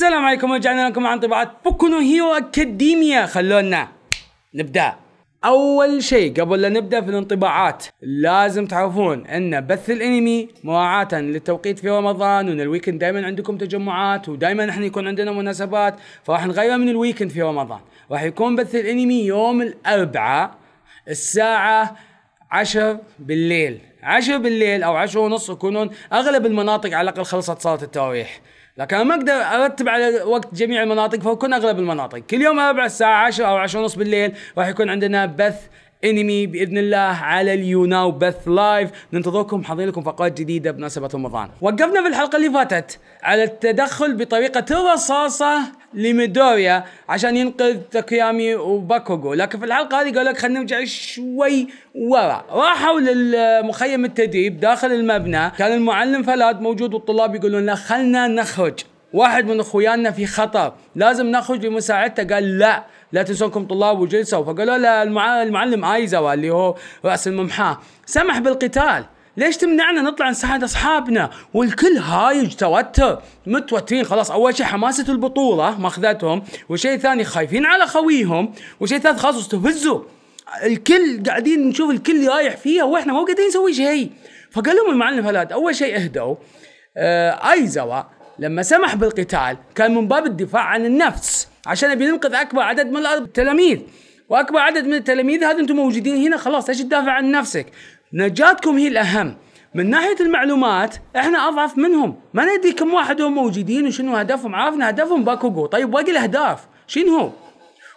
السلام عليكم ورجعنا لكم عن انطباعات بوكو نو هيرو اكاديميا خلونا نبدا اول شيء قبل لا نبدا في الانطباعات لازم تعرفون ان بث الانمي مراعاة للتوقيت في رمضان وان الويكند دائما عندكم تجمعات ودائما احنا يكون عندنا مناسبات فراح نغير من الويكند في رمضان راح يكون بث الانمي يوم الاربعاء الساعة 10 بالليل 10 بالليل او 10 ونص يكونون اغلب المناطق على الاقل خلصت صلاه التراويح لكن انا ما اقدر ارتب على وقت جميع المناطق فكون اغلب المناطق كل يوم اربع الساعه 10 او 10 ونص بالليل راح يكون عندنا بث انمي باذن الله على اليوناو بث لايف ننتظركم حاضرين لكم فقرات جديده بمناسبه رمضان وقفنا في الحلقه اللي فاتت على التدخل بطريقه الرصاصه لميدوريا عشان ينقذ تاكيامي وباكوغو لكن في الحلقه هذه قالوا لك خلينا نرجع شوي ورا راحوا للمخيم التدريب داخل المبنى كان المعلم فلاد موجود والطلاب يقولون له خلنا نخرج واحد من اخويانا في خطر لازم نخرج لمساعدته قال لا لا تنسونكم طلاب وجلسوا فقالوا له المعلم ايزاوا اللي هو راس الممحاه سمح بالقتال ليش تمنعنا نطلع نساعد اصحابنا والكل هايج توتر متوترين خلاص اول شيء حماسه البطوله ماخذتهم وشيء ثاني خايفين على خويهم وشيء ثالث خلاص استفزوا الكل قاعدين نشوف الكل رايح فيها واحنا مو قاعدين نسوي شيء فقال لهم المعلم فلاد اول شيء اهدوا آه ايزوا لما سمح بالقتال كان من باب الدفاع عن النفس عشان يبي ينقذ اكبر عدد من التلاميذ واكبر عدد من التلاميذ هذا انتم موجودين هنا خلاص ليش تدافع عن نفسك نجاتكم هي الأهم من ناحية المعلومات احنا أضعف منهم ما ندري كم واحد هم موجودين وشنو هدفهم عرفنا هدفهم باكوغو طيب باقي الأهداف شنو هو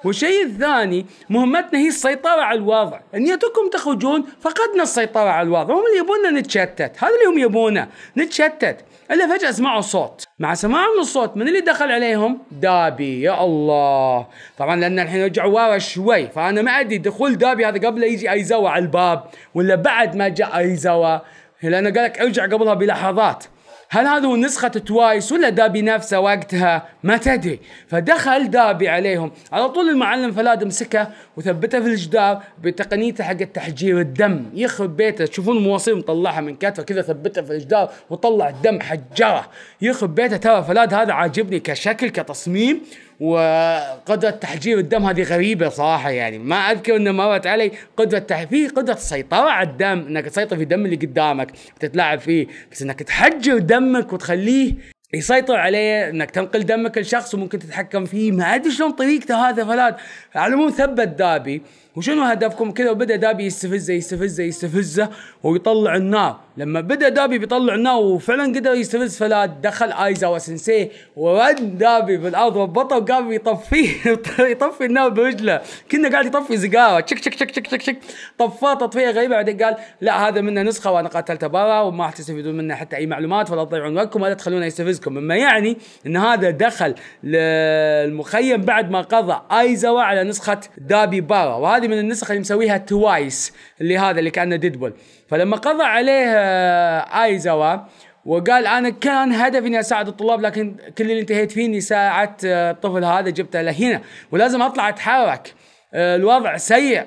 والشيء الثاني مهمتنا هي السيطرة على الوضع ان نيتكم تخرجون فقدنا السيطرة على الوضع هم اللي يبوننا نتشتت هذا اللي هم يبونه نتشتت إلا فجأة سمعوا صوت مع سماعهم الصوت من اللي دخل عليهم دابي يا الله طبعا لأن الحين رجعوا ورا شوي فأنا ما أدري دخول دابي هذا قبل يجي ايزاوا على الباب ولا بعد ما جاء ايزاوا، لأنه قال لك ارجع قبلها بلحظات هل هذا نسخة توايس ولا دابي نفسه وقتها ما تدري فدخل دابي عليهم على طول المعلم فلاد مسكه وثبته في الجدار بتقنيته حق تحجير الدم يخرب بيته تشوفون المواصيل مطلعها من كتفه كذا ثبته في الجدار وطلع الدم حجره يخرب بيته ترى فلاد هذا عاجبني كشكل كتصميم وقدره تحجير الدم هذه غريبه صراحه يعني ما اذكر انه مرت علي قدره في قدره السيطره على الدم انك تسيطر في الدم اللي قدامك تتلاعب فيه بس انك تحجر دمك وتخليه يسيطر عليه انك تنقل دمك لشخص وممكن تتحكم فيه ما ادري شلون طريقته هذا فلان على العموم ثبت دابي وشنو هدفكم كذا وبدا دابي يستفزه يستفزه يستفزه ويطلع النار لما بدا دابي بيطلع النار وفعلا قدر يستفز فلا دخل ايزاوا وسنسي ورد دابي بالارض وبطه وقام يطفيه يطفي النار برجله كنا قاعد يطفي سيجاره تشك تشك تشك تشك تشك طفاه تطفيه غريبه بعدين قال لا هذا منه نسخه وانا قتلته برا وما راح تستفيدون منه حتى اي معلومات ولا تضيعون وقتكم ولا تخلونه يستفزكم مما يعني ان هذا دخل للمخيم بعد ما قضى ايزاوا على نسخه دابي برا وهذا هذه من النسخ اللي مسويها توايس اللي هذا اللي كانه ديدبول فلما قضى عليه آه، ايزاوا وقال انا كان هدفي اني اساعد الطلاب لكن كل اللي انتهيت فيه اني ساعدت آه، الطفل هذا جبته لهنا ولازم اطلع اتحرك آه، الوضع سيء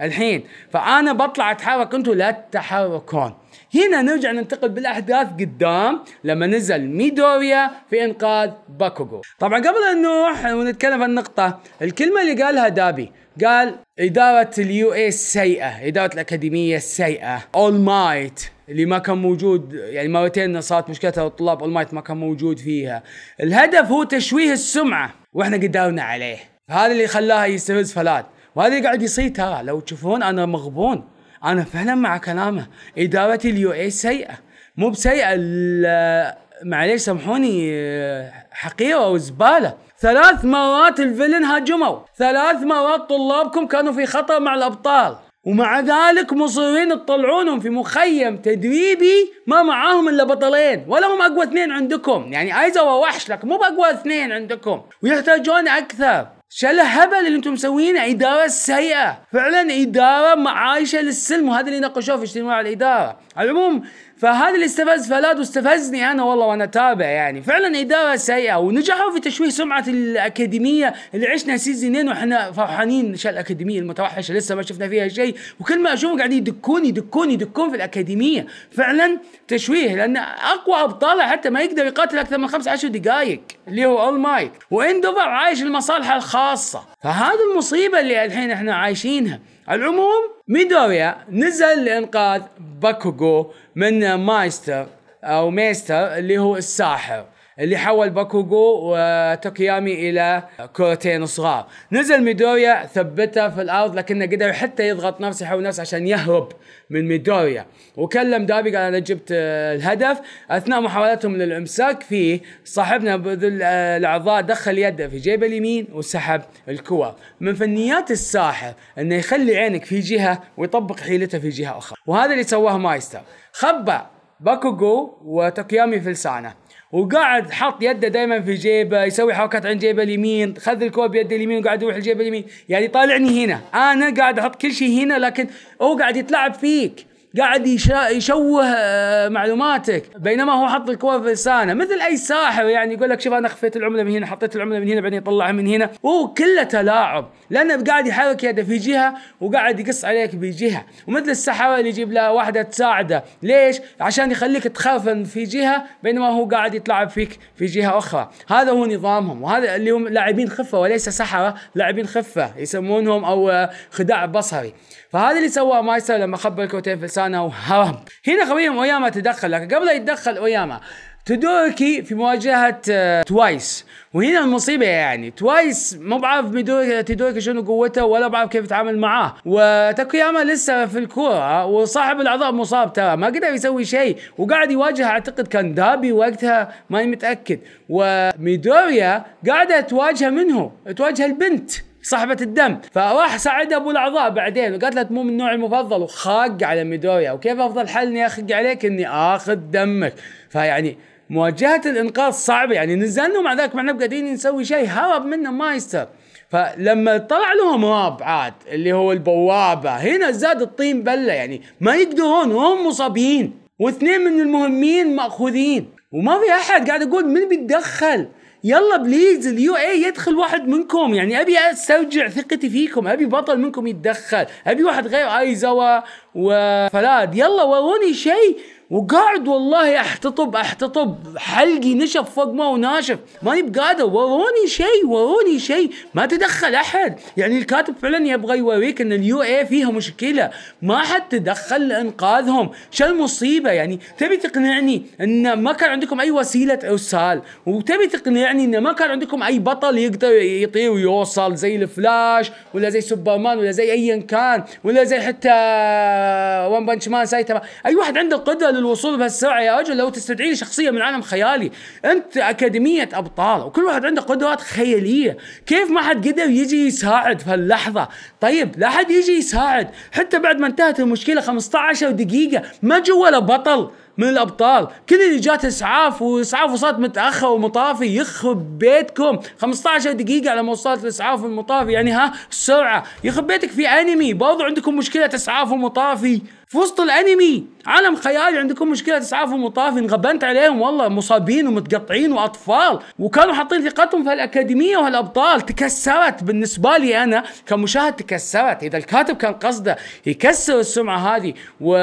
الحين فانا بطلع اتحرك انتم لا تتحركون هنا نرجع ننتقل بالاحداث قدام لما نزل ميدوريا في انقاذ باكوغو طبعا قبل ان نروح ونتكلم عن النقطه الكلمه اللي قالها دابي قال إدارة اليو اي السيئة إدارة الأكاديمية السيئة أول مايت اللي ما كان موجود يعني مرتين صارت مشكلتها الطلاب أول مايت ما كان موجود فيها الهدف هو تشويه السمعة وإحنا قدرنا عليه هذا اللي خلاها يستفز فلات وهذا اللي قاعد يصير ترى لو تشوفون أنا مغبون أنا فعلا مع كلامه إدارة اليو اي سيئة مو بسيئة معليش سامحوني حقيره وزباله ثلاث مرات الفيلن هاجموا ثلاث مرات طلابكم كانوا في خطر مع الأبطال ومع ذلك مصرين تطلعونهم في مخيم تدريبي ما معاهم الا بطلين ولا هم اقوى اثنين عندكم يعني ايزا ووحش لك مو باقوى اثنين عندكم ويحتاجون اكثر شل هبل اللي انتم مسوينه اداره سيئه فعلا اداره معايشه للسلم وهذا اللي ناقشوه في اجتماع الاداره على العموم فهذا اللي استفز فلاد واستفزني انا والله وانا تابع يعني فعلا اداره سيئه ونجحوا في تشويه سمعه الاكاديميه اللي عشنا سيزونين واحنا فرحانين شال الاكاديميه المتوحشه لسه ما شفنا فيها شيء وكل ما اشوفهم قاعدين يدكون يدكون يدكون في الاكاديميه فعلا تشويه لان اقوى ابطال حتى ما يقدر يقاتل اكثر من خمس عشر دقائق اللي هو اول مايك واندوفر عايش المصالح الخاصه فهذه المصيبه اللي الحين احنا عايشينها العموم ميدوريا نزل لإنقاذ باكوغو من مايستر أو ميستر اللي هو الساحر اللي حول باكوغو وتوكيامي الى كرتين صغار نزل ميدوريا ثبتها في الارض لكنه قدر حتى يضغط نفسه حول نفسه عشان يهرب من ميدوريا وكلم دابي قال انا جبت الهدف اثناء محاولتهم للامساك فيه صاحبنا الاعضاء دخل يده في جيبه اليمين وسحب الكوة من فنيات الساحر انه يخلي عينك في جهه ويطبق حيلته في جهه اخرى وهذا اللي سواه مايستر خبى باكوغو وتوكيامي في لسانه وقاعد حط يده دائما في جيبه يسوي حركات عند جيبه اليمين خذ الكوب بيده اليمين وقاعد يروح لجيبه اليمين يعني طالعني هنا انا قاعد احط كل شيء هنا لكن هو قاعد يتلاعب فيك قاعد يشوه آه، معلوماتك بينما هو حط الكوره في لسانه مثل اي ساحر يعني يقول لك شوف انا خفيت العمله من هنا حطيت العمله من هنا بعدين يطلعها من هنا هو كله تلاعب لانه قاعد يحرك يده في جهه وقاعد يقص عليك بجهه ومثل السحره اللي يجيب له واحده تساعده ليش؟ عشان يخليك تخرفن في جهه بينما هو قاعد يتلاعب فيك في جهه اخرى هذا هو نظامهم وهذا اللي هم لاعبين خفه وليس سحره لاعبين خفه يسمونهم او آه، خداع بصري فهذا اللي سواه مايسر لما خبى الكوتين في لسانه مكانه وهرب هنا قويا اوياما تدخل لكن قبل يتدخل اوياما تدوركي في مواجهة آه، توايس وهنا المصيبة يعني توايس مو بعرف تدوركي شنو قوته ولا بعرف كيف يتعامل معاه وتاكوياما لسه في الكورة وصاحب الاعضاء مصاب ترى ما قدر يسوي شيء وقاعد يواجه اعتقد كان دابي وقتها ماني متأكد وميدوريا قاعدة تواجهه منه تواجه البنت صاحبه الدم فراح ساعد ابو الاعضاء بعدين وقالت مو من نوعي المفضل وخاق على ميدوريا وكيف افضل حل اني اخق عليك اني اخذ دمك فيعني مواجهه الانقاذ صعبه يعني نزلنا مع ذلك ما احنا قاعدين نسوي شيء هرب منه ما يستر فلما طلع لهم راب عاد اللي هو البوابه هنا زاد الطين بله يعني ما يقدرون وهم مصابين واثنين من المهمين ماخوذين وما في احد قاعد يقول من بيتدخل يلا بليز اليو اي يدخل واحد منكم يعني ابي استرجع ثقتي فيكم ابي بطل منكم يتدخل ابي واحد غير ايزاوا وفلاد يلا وروني شيء وقاعد والله احتطب احتطب حلقي نشف فوق ما وناشف ماني بقادر وروني شيء وروني شيء ما تدخل احد يعني الكاتب فعلا يبغى يوريك ان اليو اي فيها مشكله ما حد تدخل لانقاذهم شو المصيبه يعني تبي تقنعني ان ما كان عندكم اي وسيله ارسال وتبي تقنعني ان ما كان عندكم اي بطل يقدر يطير ويوصل زي الفلاش ولا زي سوبرمان ولا زي ايا كان ولا زي حتى ون بنش مان سايتاما اي واحد عنده قدره الوصول بهالسرعه يا رجل لو تستدعي لي شخصيه من عالم خيالي انت اكاديميه ابطال وكل واحد عنده قدرات خياليه كيف ما حد قدر يجي يساعد في هاللحظه طيب لا حد يجي يساعد حتى بعد ما انتهت المشكله 15 دقيقه ما جو ولا بطل من الابطال كل اللي جات اسعاف واسعاف وصلت متاخر ومطافي يخرب بيتكم 15 دقيقه على ما وصلت الاسعاف والمطافي يعني ها السرعه يخرب بيتك في انمي برضو عندكم مشكله اسعاف ومطافي في وسط الانمي عالم خيالي عندكم مشكله اسعاف ومطافي انغبنت عليهم والله مصابين ومتقطعين واطفال وكانوا حاطين ثقتهم في الاكاديميه وهالابطال تكسرت بالنسبه لي انا كمشاهد تكسرت اذا الكاتب كان قصده يكسر السمعه هذه و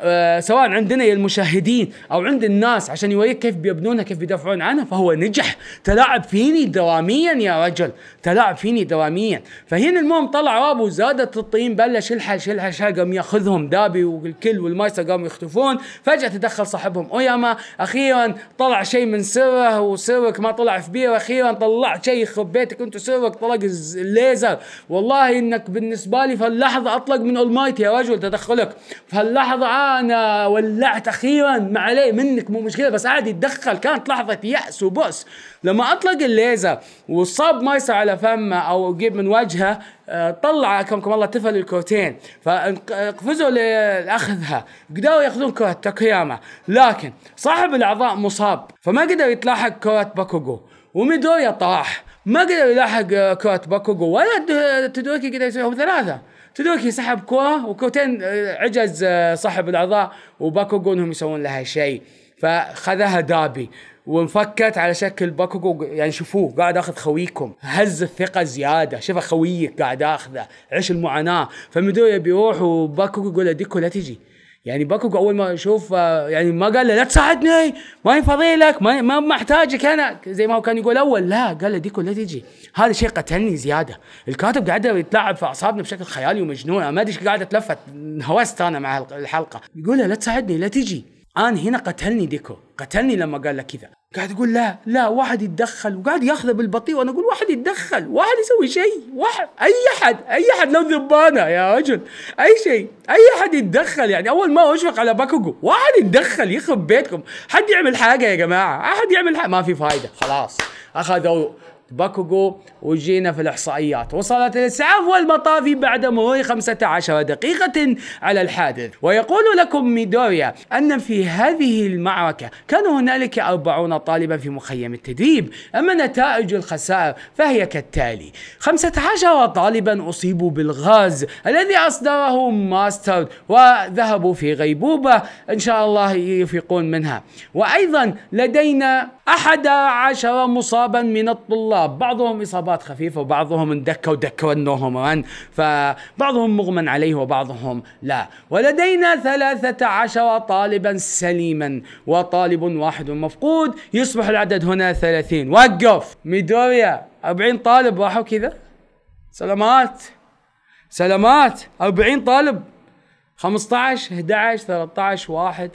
آه، سواء عندنا يا المشاهدين او عند الناس عشان يوريك كيف بيبنونها كيف بيدافعون عنها فهو نجح تلاعب فيني دواميا يا رجل تلاعب فيني دواميا فهنا المهم طلع رابو زادت الطين بلش الحش الحش قام ياخذهم دابي والكل والمايسر قاموا يختفون فجاه تدخل صاحبهم اوياما اخيرا طلع شيء من سره وسرك ما طلع في بير اخيرا طلعت شيء يخرب بيتك انت سرك طلق الليزر والله انك بالنسبه لي في اللحظه اطلق من المايت يا رجل تدخلك في اللحظه انا ولعت اخيرا ما عليه منك مو مشكله بس عادي تدخل كانت لحظه ياس وبؤس لما اطلق الليزر وصاب مايسر على فمه او جيب من وجهه آه، طلع كمكم الله تفل الكوتين فقفزوا لاخذها قدروا ياخذون كره تاكياما لكن صاحب الاعضاء مصاب فما قدر يتلاحق كره باكوغو وميدوريا طاح ما قدر يلاحق كره باكوغو ولا تدوكي قدر يسويهم ثلاثه تدوكي سحب كوره وكوتين آه، عجز آه، صاحب الاعضاء وباكوغو انهم يسوون لها شيء فخذها دابي وانفكت على شكل باكوغو يعني شوفوه قاعد اخذ خويكم هز الثقه زياده شوف خويك قاعد اخذه عيش المعاناه فميدويا بيروح وباكوغو يقول له ديكو لا تجي يعني باكو اول ما اشوف آه، يعني ما قال له لا تساعدني ما ينفضي لك ما ما محتاجك انا زي ما هو كان يقول اول لا قال له ديكو لا تجي هذا شيء قتلني زياده الكاتب قاعد يتلاعب في اعصابنا بشكل خيالي ومجنون انا ما ادري ايش قاعد اتلفت هوست انا مع الحلقه يقول له لا تساعدني لا تجي انا هنا قتلني ديكو قتلني لما قال لك كذا قاعد يقول لا لا واحد يتدخل وقاعد ياخذه بالبطيء وانا اقول واحد يتدخل واحد يسوي شيء واحد اي احد اي احد لو ذبانه يا رجل اي شيء اي احد يتدخل يعني اول ما اشفق على باكوغو واحد يتدخل يخرب بيتكم حد يعمل حاجه يا جماعه احد يعمل حاجه ما في فايده خلاص اخذوا باكوغو وجينا في الإحصائيات وصلت الإسعاف والمطافي بعد مرور 15 دقيقة على الحادث ويقول لكم ميدوريا أن في هذه المعركة كان هنالك 40 طالبا في مخيم التدريب أما نتائج الخسائر فهي كالتالي 15 طالبا أصيبوا بالغاز الذي أصدره ماستر وذهبوا في غيبوبة إن شاء الله يفيقون منها وأيضا لدينا 11 مصابا من الطلاب الطلاب بعضهم اصابات خفيفه وبعضهم اندكوا دكوا انهم فبعضهم مغمى عليه وبعضهم لا ولدينا 13 طالبا سليما وطالب واحد مفقود يصبح العدد هنا 30 وقف ميدوريا 40 طالب راحوا كذا سلامات سلامات 40 طالب 15 11 13 1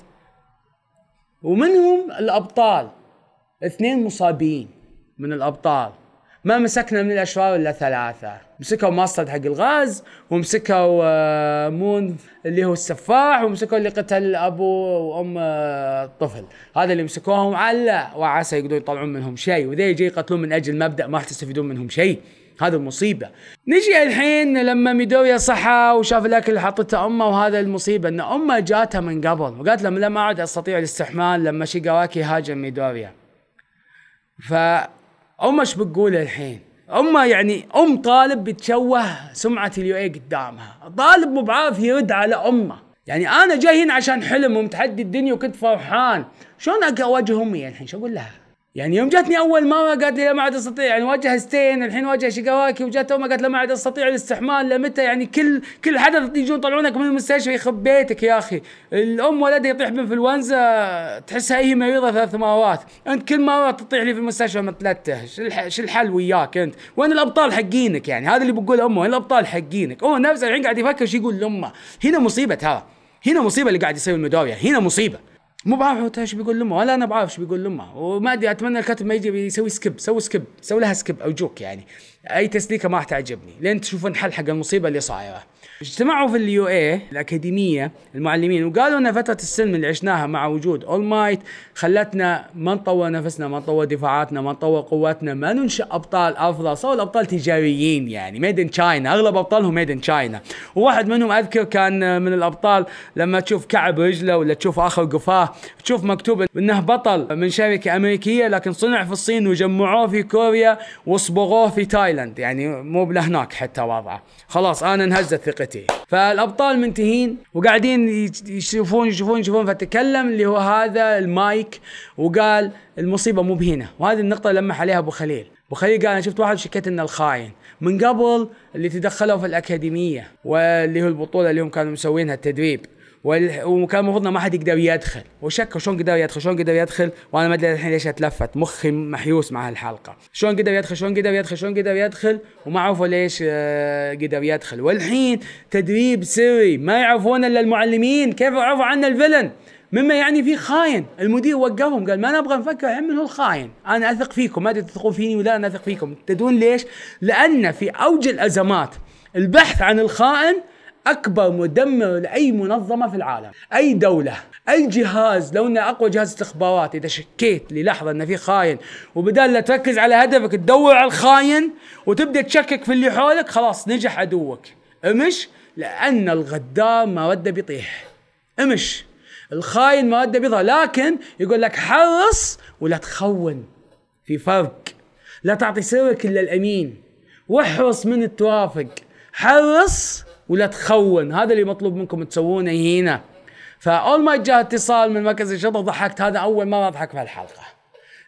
ومنهم الأبطال اثنين مصابين من الابطال ما مسكنا من الاشرار الا ثلاثه مسكوا مصد حق الغاز ومسكوا آه، مون اللي هو السفاح ومسكوا اللي قتل ابو وام الطفل آه، هذا اللي مسكوهم على وعسى يقدرون يطلعون منهم شيء وذي يجي يقتلون من اجل مبدا ما راح تستفيدون منهم شيء هذا المصيبه نجي الحين لما ميدوريا صحى وشاف الاكل اللي حطته امه وهذا المصيبه ان امه جاته من قبل وقالت لما لم اعد استطيع الاستحمال لما شيقواكي هاجم ميدوريا ف امه ايش بتقول الحين؟ امه يعني ام طالب بتشوه سمعه اليو اي قدامها، طالب مو بعارف يرد على امه، يعني انا جاي هنا عشان حلم ومتحدي الدنيا وكنت فرحان، شلون اواجه امي الحين؟ شو اقول لها؟ يعني يوم جاتني اول مره قالت لي لا ما عاد استطيع يعني واجه ستين الحين واجه شيكاواكي وجات امه قالت لا ما عاد استطيع الاستحمال لمتى يعني كل كل حدث يجون يطلعونك من المستشفى يخرب بيتك يا اخي الام ولدها يطيح بانفلونزا تحسها هي مريضه ثلاث ماوات انت كل ما تطيح لي في المستشفى متلته شو الحل وياك انت وين الابطال حقينك يعني هذا اللي بقول امه وين الابطال حقينك هو نفسه الحين قاعد يفكر شو يقول لامه هنا مصيبه ترى هنا مصيبه اللي قاعد يصير المدوريا هنا مصيبه مو بعرف ايش بيقول لامه ولا انا بعرف ايش بيقول لامه وما ادري اتمنى الكاتب ما يجي يسوي سكيب سوي سكيب سوي لها سكيب ارجوك يعني اي تسليكه ما راح تعجبني لين تشوفون حل حق المصيبه اللي صايره اجتمعوا في اليو اي الاكاديميه المعلمين وقالوا ان فتره السلم اللي عشناها مع وجود اول مايت خلتنا ما نطور نفسنا ما نطور دفاعاتنا ما نطور قواتنا ما ننشئ ابطال افضل صاروا الابطال تجاريين يعني ميد ان تشاينا اغلب ابطالهم ميد ان تشاينا وواحد منهم اذكر كان من الابطال لما تشوف كعب رجله ولا تشوف اخر قفاه تشوف مكتوب انه بطل من شركه امريكيه لكن صنع في الصين وجمعوه في كوريا وصبغوه في تايلاند تايلاند يعني مو بلهناك حتى وضعه خلاص انا انهزت ثقتي فالابطال منتهين وقاعدين يشوفون يشوفون يشوفون فتكلم اللي هو هذا المايك وقال المصيبه مو بهنا وهذه النقطه لمح عليها ابو خليل ابو خليل قال انا شفت واحد شكيت انه الخاين من قبل اللي تدخلوا في الاكاديميه واللي هو البطوله اللي هم كانوا مسوينها التدريب وكان المفروض ما حد يقدر يدخل وشك شلون قدر يدخل شلون قدر يدخل وانا ما ادري الحين ليش اتلفت مخي محيوس مع هالحلقه شلون قدر يدخل شلون قدر يدخل شلون قدر يدخل وما عرفوا ليش آه، قدر يدخل والحين تدريب سري ما يعرفون الا المعلمين كيف عرفوا عنا الفلن مما يعني في خاين المدير وقفهم قال ما نبغى نفكر الحين من هو الخاين انا اثق فيكم ما ادري تثقون فيني ولا انا اثق فيكم تدرون ليش لان في اوج الازمات البحث عن الخائن اكبر مدمر لاي منظمه في العالم، اي دوله، اي جهاز لو انه اقوى جهاز استخبارات اذا شكيت للحظه انه في خاين وبدال لا تركز على هدفك تدور على الخاين وتبدا تشكك في اللي حولك خلاص نجح عدوك، امش لان الغدار ما وده بيطيح. امش الخاين ما وده بيظهر لكن يقول لك حرص ولا تخون في فرق لا تعطي سرك الا الامين واحرص من التوافق حرص ولا تخون هذا اللي مطلوب منكم تسوونه هنا فاول ما جاء اتصال من مركز الشرطه ضحكت هذا اول مره اضحك في الحلقه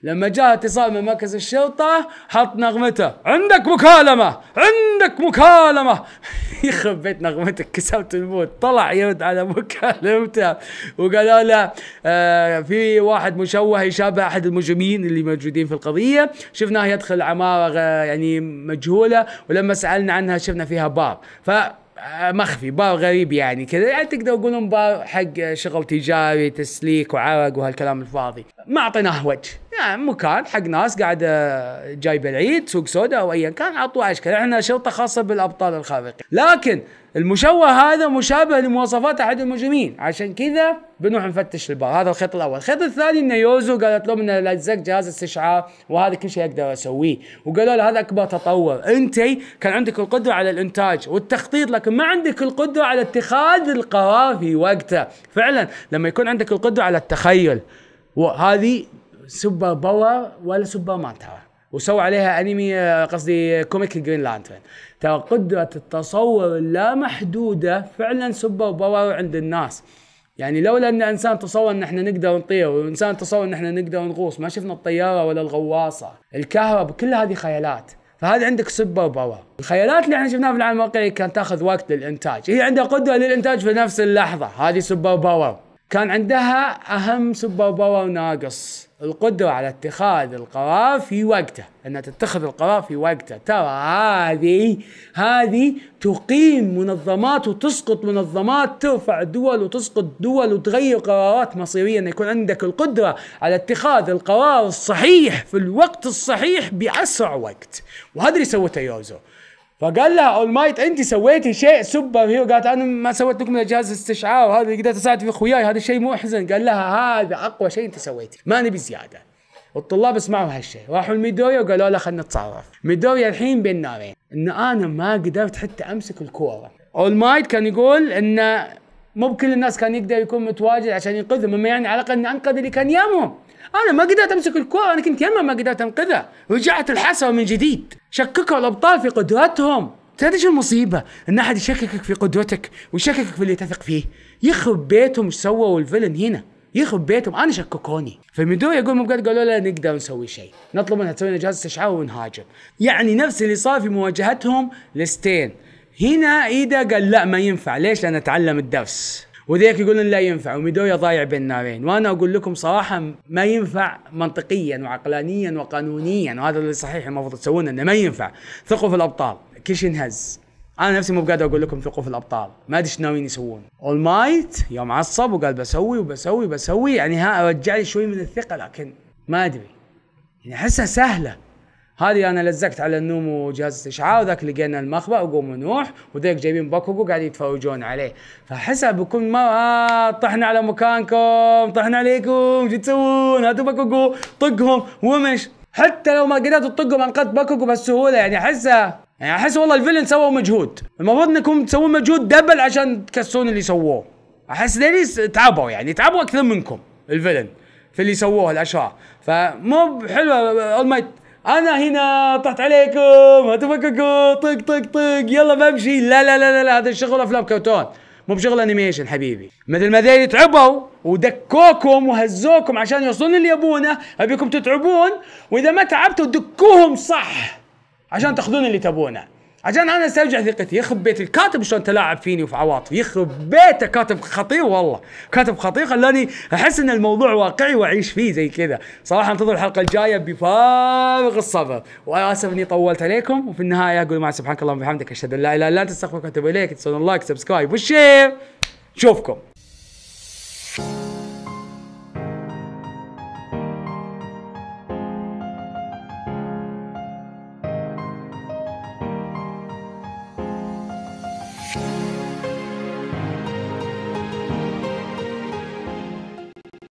لما جاء اتصال من مركز الشرطه حط نغمته عندك مكالمه عندك مكالمه يخرب بيت نغمتك كسرت الموت طلع يرد على مكالمته وقالوا له آه في واحد مشوه يشابه احد المجرمين اللي موجودين في القضيه شفناه يدخل عماره يعني مجهوله ولما سالنا عنها شفنا فيها باب ف مخفي بار غريب يعني كذا يعني تقدر تقولون بار حق شغل تجاري تسليك وعرق وهالكلام الفاضي ما اعطيناه وجه نعم مكان حق ناس قاعده آه، جايبه العيد سوق سوداء او ايا كان عطوا اشكال احنا شرطه خاصه بالابطال الخارقين لكن المشوه هذا مشابه لمواصفات احد المجرمين عشان كذا بنروح نفتش البار هذا الخيط الاول الخيط الثاني ان يوزو قالت له من الاجزاء جهاز استشعار وهذا كل شيء اقدر اسويه وقالوا له هذا اكبر تطور انت كان عندك القدره على الانتاج والتخطيط لكن ما عندك القدره على اتخاذ القرار في وقته فعلا لما يكون عندك القدره على التخيل وهذه سوبر باور ولا سوبر مان ترى وسووا عليها انمي آه، قصدي كوميك جرين لانترن ترى قدره التصور اللامحدوده فعلا سوبر باور عند الناس يعني لولا ان انسان تصور ان احنا نقدر نطير وانسان تصور ان احنا نقدر نغوص ما شفنا الطياره ولا الغواصه الكهرب كل هذه خيالات فهذا عندك سوبر باور الخيالات اللي احنا شفناها في العالم الواقعي كان تاخذ وقت للانتاج هي عندها قدره للانتاج في نفس اللحظه هذه سوبر باور كان عندها أهم سبب وناقص القدرة على اتخاذ القرار في وقته أنها تتخذ القرار في وقته ترى هذه هذه تقيم منظمات وتسقط منظمات ترفع دول وتسقط دول وتغير قرارات مصيرية أن يكون عندك القدرة على اتخاذ القرار الصحيح في الوقت الصحيح بأسرع وقت وهذا اللي سوته يوزو فقال لها اول مايت انت سويتي شيء سوبر هيرو قالت انا ما سويت لكم جهاز استشعار وهذا قدرت اساعد في اخوياي هذا الشيء محزن قال لها هذا اقوى شيء انت سويتيه ما نبي زياده والطلاب سمعوا هالشيء راحوا لميدوريا وقالوا له خلينا نتصرف ميدوريا الحين بين نارين ان انا ما قدرت حتى امسك الكوره اول مايت كان يقول ان مو بكل الناس كان يقدر يكون متواجد عشان ينقذهم مما يعني على الاقل انه انقذ اللي كان يمهم انا ما قدرت امسك الكوره انا كنت يمه ما قدرت انقذها رجعت الحسره من جديد شككوا الابطال في قدرتهم تدري شو المصيبه؟ ان احد يشككك في قدرتك ويشككك في اللي تثق فيه يخرب بيتهم ايش سووا الفيلن هنا يخرب بيتهم انا شككوني فميدويا يقول مو قالوا لا نقدر نسوي شيء نطلب منها تسوي لنا جهاز استشعار ونهاجم يعني نفس اللي صار في مواجهتهم لستين هنا ايدا قال لا ما ينفع ليش لان اتعلم الدرس وذيك يقولون لا ينفع وميدويا ضايع بين نارين وانا اقول لكم صراحه ما ينفع منطقيا وعقلانيا وقانونيا وهذا اللي صحيح المفروض تسوونه انه ما ينفع ثقوا في الابطال كل شيء انهز انا نفسي مو بقادر اقول لكم ثقوا في الابطال ما ادري ايش ناويين يسوون اول مايت يوم عصب وقال بسوي وبسوي وبسوي يعني ها رجع لي شوي من الثقه لكن ما ادري يعني احسها سهله هذه انا لزقت على النوم وجهاز استشعاء وذاك لقينا المخبأ وقوم نوح وذيك جايبين باكوكو قاعد يتفوجون عليه فحسب بكون ما آه طحنا على مكانكم طحنا عليكم شو تسوون هاتوا باكوكو طقهم ومش حتى لو ما قدرتوا تطقهم انقذت باكوكو بالسهوله يعني احسه يعني احس والله الفيلن سووا مجهود المفروض انكم تسوون مجهود دبل عشان تكسون اللي سووه احس ذيلي تعبوا يعني تعبوا اكثر منكم الفيلن في اللي سووه الاشرار فمو حلوه اول مايت انا هنا طحت عليكم هاتوا فككوا طق طق طق يلا بمشي لا لا لا لا هذا شغل افلام كرتون مو بشغل انيميشن حبيبي مثل ما ذيل تعبوا ودكوكم وهزوكم عشان يوصلون اللي يبونه ابيكم تتعبون واذا ما تعبتوا دكوهم صح عشان تاخذون اللي تبونه عشان انا استرجع ثقتي يخرب بيت الكاتب شلون تلاعب فيني وفي عواطفي يخرب بيته كاتب خطير والله كاتب خطير خلاني احس ان الموضوع واقعي واعيش فيه زي كذا صراحه انتظر الحلقه الجايه بفارغ الصبر واسف اني طولت عليكم وفي النهايه اقول مع سبحانك اللهم وبحمدك اشهد ان لا اله الا انت استغفرك واتوب اليك تنسون اللايك سبسكرايب والشير نشوفكم